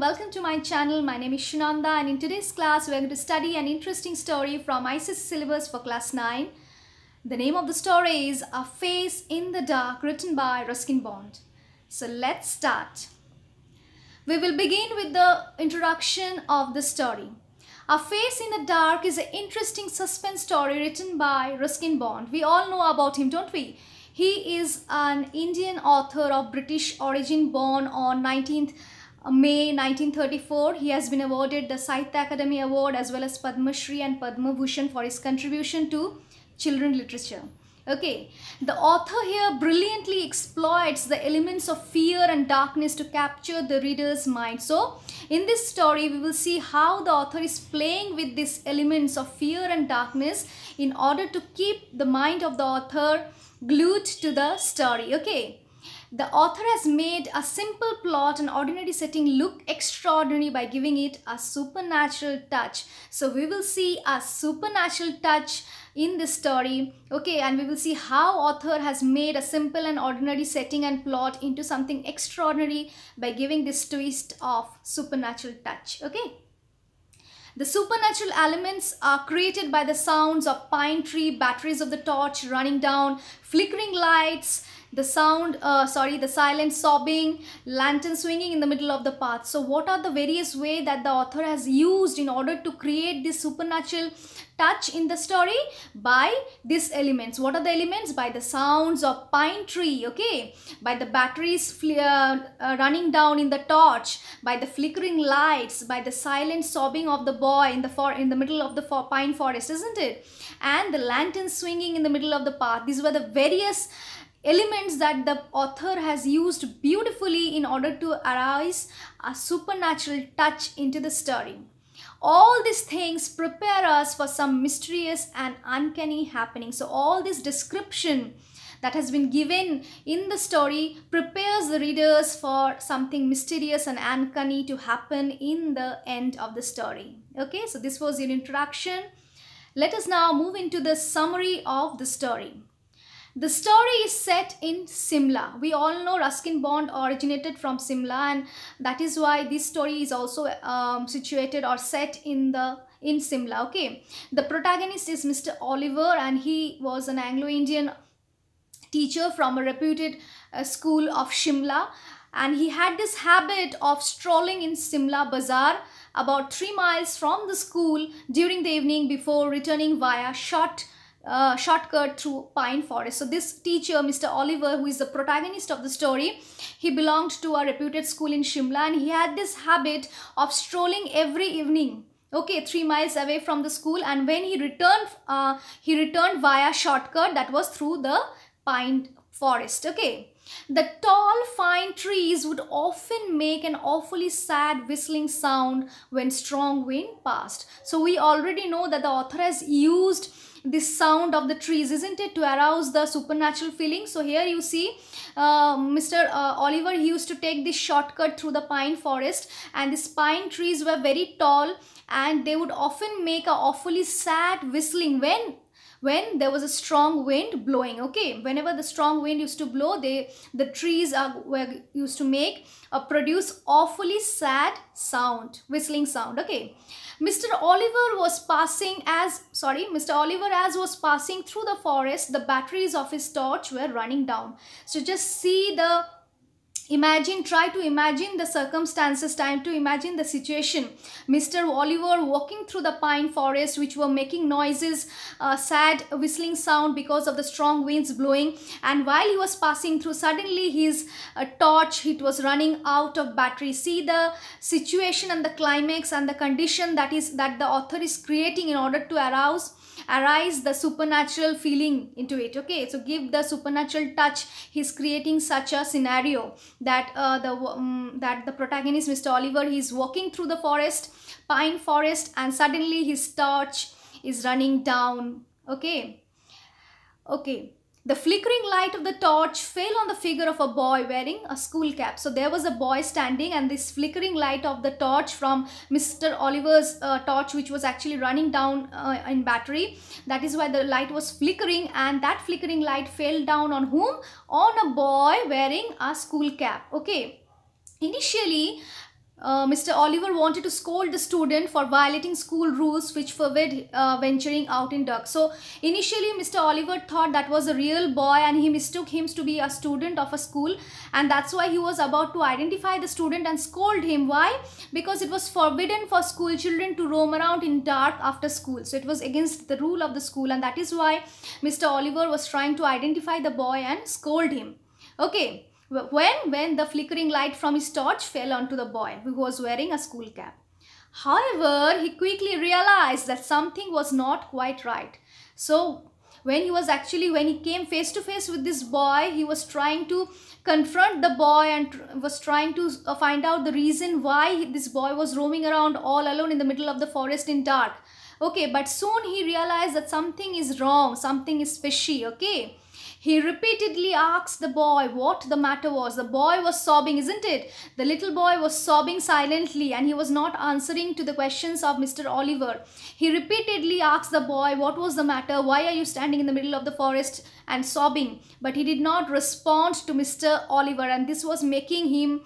welcome to my channel. My name is Shunanda and in today's class we are going to study an interesting story from ISIS syllabus for class 9. The name of the story is A Face in the Dark written by Ruskin Bond. So let's start. We will begin with the introduction of the story. A Face in the Dark is an interesting suspense story written by Ruskin Bond. We all know about him, don't we? He is an Indian author of British origin born on 19th uh, May 1934, he has been awarded the Sahitya Academy Award as well as Padma Shri and Padma Bhushan for his contribution to children literature. Okay, the author here brilliantly exploits the elements of fear and darkness to capture the reader's mind. So, in this story, we will see how the author is playing with these elements of fear and darkness in order to keep the mind of the author glued to the story. Okay, the author has made a simple plot and ordinary setting look extraordinary by giving it a supernatural touch. So we will see a supernatural touch in this story okay and we will see how author has made a simple and ordinary setting and plot into something extraordinary by giving this twist of supernatural touch okay the supernatural elements are created by the sounds of pine tree batteries of the torch running down flickering lights the sound, uh, sorry, the silent sobbing, lantern swinging in the middle of the path. So what are the various way that the author has used in order to create this supernatural touch in the story by these elements. What are the elements? By the sounds of pine tree, okay? By the batteries uh, uh, running down in the torch, by the flickering lights, by the silent sobbing of the boy in the, for in the middle of the for pine forest, isn't it? And the lantern swinging in the middle of the path. These were the various elements that the author has used beautifully in order to arise a supernatural touch into the story. All these things prepare us for some mysterious and uncanny happening. So, all this description that has been given in the story prepares the readers for something mysterious and uncanny to happen in the end of the story. Okay, so this was your introduction. Let us now move into the summary of the story. The story is set in Simla. We all know Ruskin Bond originated from Simla and that is why this story is also um, situated or set in the in Simla. Okay. The protagonist is Mr. Oliver and he was an Anglo-Indian teacher from a reputed uh, school of Shimla and he had this habit of strolling in Simla Bazaar about 3 miles from the school during the evening before returning via short uh, shortcut through pine forest. So this teacher, Mr. Oliver, who is the protagonist of the story, he belonged to a reputed school in Shimla and he had this habit of strolling every evening okay three miles away from the school and when he returned uh, he returned via shortcut that was through the pine forest okay the tall fine trees would often make an awfully sad whistling sound when strong wind passed so we already know that the author has used the sound of the trees isn't it to arouse the supernatural feeling so here you see uh, mr uh, oliver he used to take this shortcut through the pine forest and these pine trees were very tall and they would often make a awfully sad whistling when when there was a strong wind blowing okay whenever the strong wind used to blow they the trees are were used to make uh, produce awfully sad sound whistling sound okay mr oliver was passing as sorry mr oliver as was passing through the forest the batteries of his torch were running down so just see the imagine try to imagine the circumstances time to imagine the situation mr oliver walking through the pine forest which were making noises uh, sad whistling sound because of the strong winds blowing and while he was passing through suddenly his uh, torch it was running out of battery see the situation and the climax and the condition that is that the author is creating in order to arouse arise the supernatural feeling into it okay so give the supernatural touch he's creating such a scenario that uh, the um, that the protagonist mr oliver he's walking through the forest pine forest and suddenly his torch is running down okay okay the flickering light of the torch fell on the figure of a boy wearing a school cap. So there was a boy standing and this flickering light of the torch from Mr. Oliver's uh, torch which was actually running down uh, in battery. That is why the light was flickering and that flickering light fell down on whom? On a boy wearing a school cap. Okay. Initially, uh, Mr. Oliver wanted to scold the student for violating school rules which forbid uh, venturing out in dark. So initially Mr. Oliver thought that was a real boy and he mistook him to be a student of a school and that's why he was about to identify the student and scold him. Why? Because it was forbidden for school children to roam around in dark after school. So it was against the rule of the school and that is why Mr. Oliver was trying to identify the boy and scold him. Okay when when the flickering light from his torch fell onto the boy who was wearing a school cap. However, he quickly realized that something was not quite right. So when he was actually when he came face to face with this boy, he was trying to confront the boy and tr was trying to uh, find out the reason why he, this boy was roaming around all alone in the middle of the forest in dark. Okay, but soon he realized that something is wrong, something is fishy, okay? He repeatedly asked the boy what the matter was. The boy was sobbing, isn't it? The little boy was sobbing silently and he was not answering to the questions of Mr. Oliver. He repeatedly asked the boy what was the matter, why are you standing in the middle of the forest and sobbing? But he did not respond to Mr. Oliver and this was making him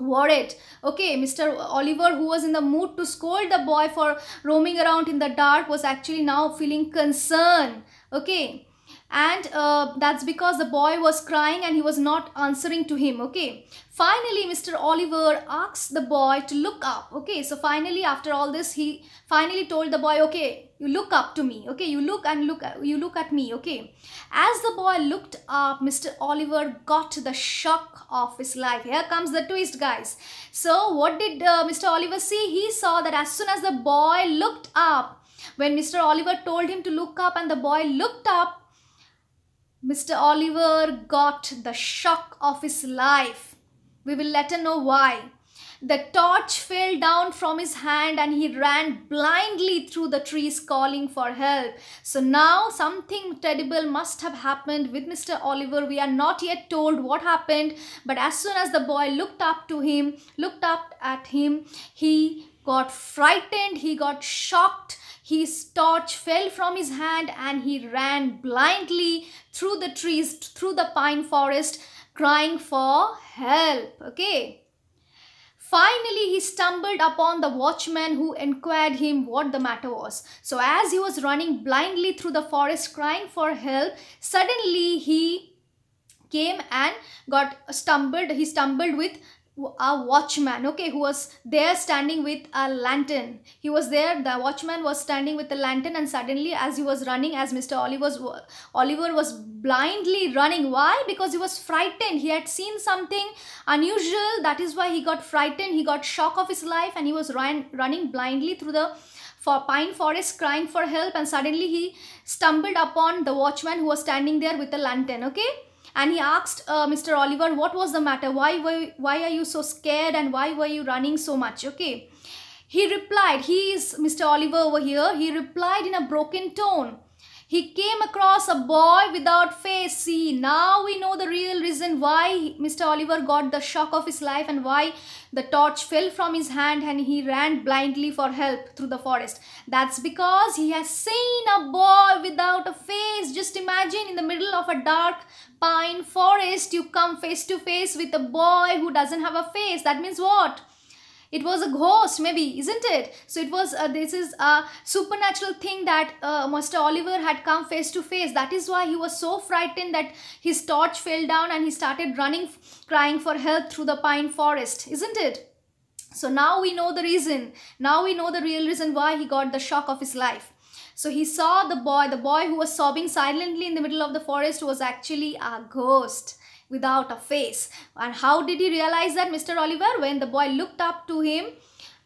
worried okay mr oliver who was in the mood to scold the boy for roaming around in the dark was actually now feeling concern okay and uh, that's because the boy was crying and he was not answering to him okay finally mr oliver asks the boy to look up okay so finally after all this he finally told the boy okay you look up to me okay you look and look you look at me okay as the boy looked up mr oliver got the shock of his life here comes the twist guys so what did uh, mr oliver see he saw that as soon as the boy looked up when mr oliver told him to look up and the boy looked up Mr. Oliver got the shock of his life. We will let her know why. The torch fell down from his hand and he ran blindly through the trees calling for help. So now something terrible must have happened with Mr. Oliver. We are not yet told what happened, but as soon as the boy looked up to him, looked up at him, he got frightened, he got shocked his torch fell from his hand and he ran blindly through the trees, through the pine forest, crying for help. Okay. Finally, he stumbled upon the watchman who inquired him what the matter was. So as he was running blindly through the forest crying for help, suddenly he came and got stumbled he stumbled with a watchman okay who was there standing with a lantern he was there the watchman was standing with a lantern and suddenly as he was running as mr oliver's oliver was blindly running why because he was frightened he had seen something unusual that is why he got frightened he got shock of his life and he was run, running blindly through the for pine forest crying for help and suddenly he stumbled upon the watchman who was standing there with a lantern okay and he asked uh, Mr. Oliver, what was the matter? Why were, why are you so scared and why were you running so much? Okay. He replied, he is Mr. Oliver over here. He replied in a broken tone. He came across a boy without face. See, now we know the real reason why Mr. Oliver got the shock of his life and why the torch fell from his hand and he ran blindly for help through the forest. That's because he has seen a boy without a face just imagine in the middle of a dark pine forest, you come face to face with a boy who doesn't have a face. That means what? it was a ghost maybe isn't it so it was uh, this is a supernatural thing that uh, master oliver had come face to face that is why he was so frightened that his torch fell down and he started running crying for help through the pine forest isn't it so now we know the reason now we know the real reason why he got the shock of his life so he saw the boy, the boy who was sobbing silently in the middle of the forest was actually a ghost without a face. And how did he realize that Mr. Oliver? When the boy looked up to him,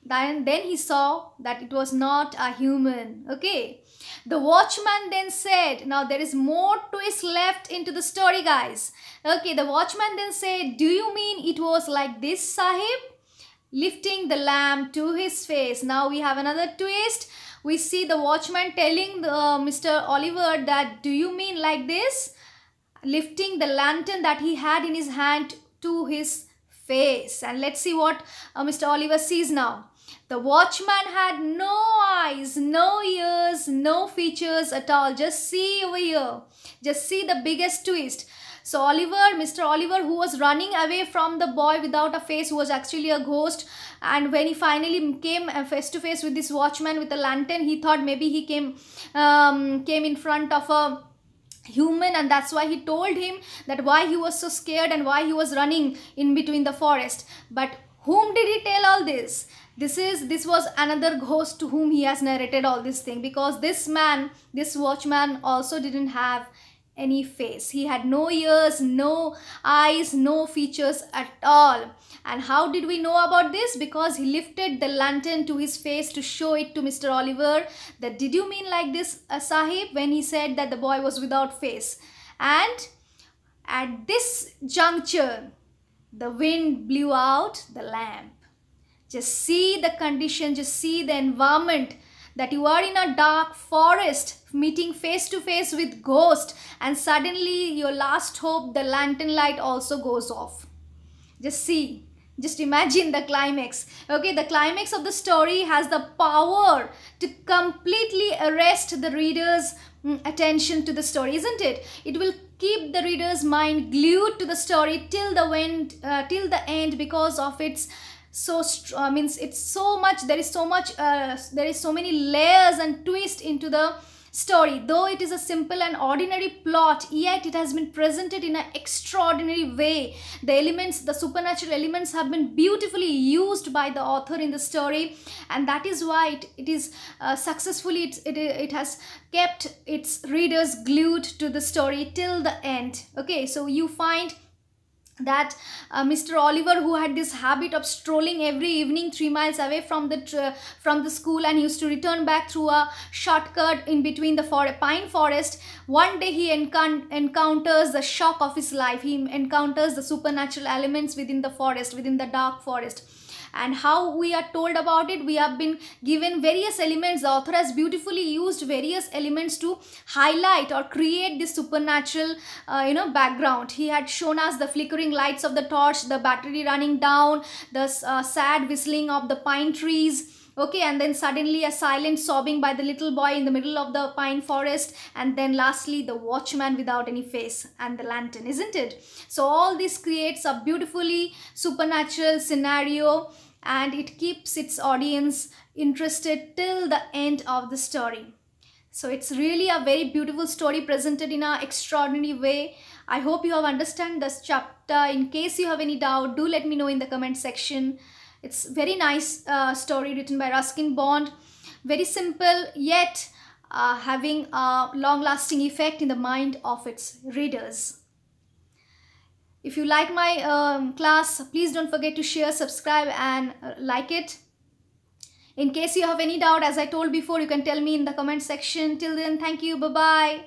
then, then he saw that it was not a human. Okay. The watchman then said, now there is more twist left into the story guys. Okay, the watchman then said, do you mean it was like this sahib? Lifting the lamp to his face. Now we have another twist we see the watchman telling the, uh, Mr. Oliver that do you mean like this? Lifting the lantern that he had in his hand to his face. And let's see what uh, Mr. Oliver sees now. The watchman had no eyes, no ears, no features at all. Just see over here. Just see the biggest twist. So Oliver, Mr. Oliver who was running away from the boy without a face who was actually a ghost and when he finally came uh, face to face with this watchman with a lantern he thought maybe he came um, came in front of a human and that's why he told him that why he was so scared and why he was running in between the forest but whom did he tell all this this is this was another ghost to whom he has narrated all this thing because this man this watchman also didn't have any face. He had no ears, no eyes, no features at all. And how did we know about this? Because he lifted the lantern to his face to show it to Mr. Oliver that did you mean like this, uh, Sahib, when he said that the boy was without face. And at this juncture, the wind blew out the lamp. Just see the condition, just see the environment that you are in a dark forest meeting face to face with ghost and suddenly your last hope the lantern light also goes off just see just imagine the climax okay the climax of the story has the power to completely arrest the reader's mm, attention to the story isn't it it will keep the reader's mind glued to the story till the end uh, till the end because of its so uh, means it's so much there is so much uh, there is so many layers and twist into the story though it is a simple and ordinary plot yet it has been presented in an extraordinary way the elements the supernatural elements have been beautifully used by the author in the story and that is why it, it is uh, successfully it, it, it has kept its readers glued to the story till the end okay so you find that uh, mr oliver who had this habit of strolling every evening 3 miles away from the from the school and used to return back through a shortcut in between the for pine forest one day he encounters the shock of his life he encounters the supernatural elements within the forest within the dark forest and how we are told about it we have been given various elements the author has beautifully used various elements to highlight or create this supernatural uh, you know background he had shown us the flickering flickering lights of the torch, the battery running down, the uh, sad whistling of the pine trees okay and then suddenly a silent sobbing by the little boy in the middle of the pine forest and then lastly the watchman without any face and the lantern isn't it so all this creates a beautifully supernatural scenario and it keeps its audience interested till the end of the story so it's really a very beautiful story presented in an extraordinary way. I hope you have understand this chapter. In case you have any doubt, do let me know in the comment section. It's very nice uh, story written by Ruskin Bond. Very simple yet uh, having a long-lasting effect in the mind of its readers. If you like my um, class, please don't forget to share, subscribe and uh, like it. In case you have any doubt, as I told before, you can tell me in the comment section. Till then, thank you. Bye-bye.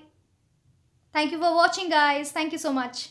Thank you for watching, guys. Thank you so much.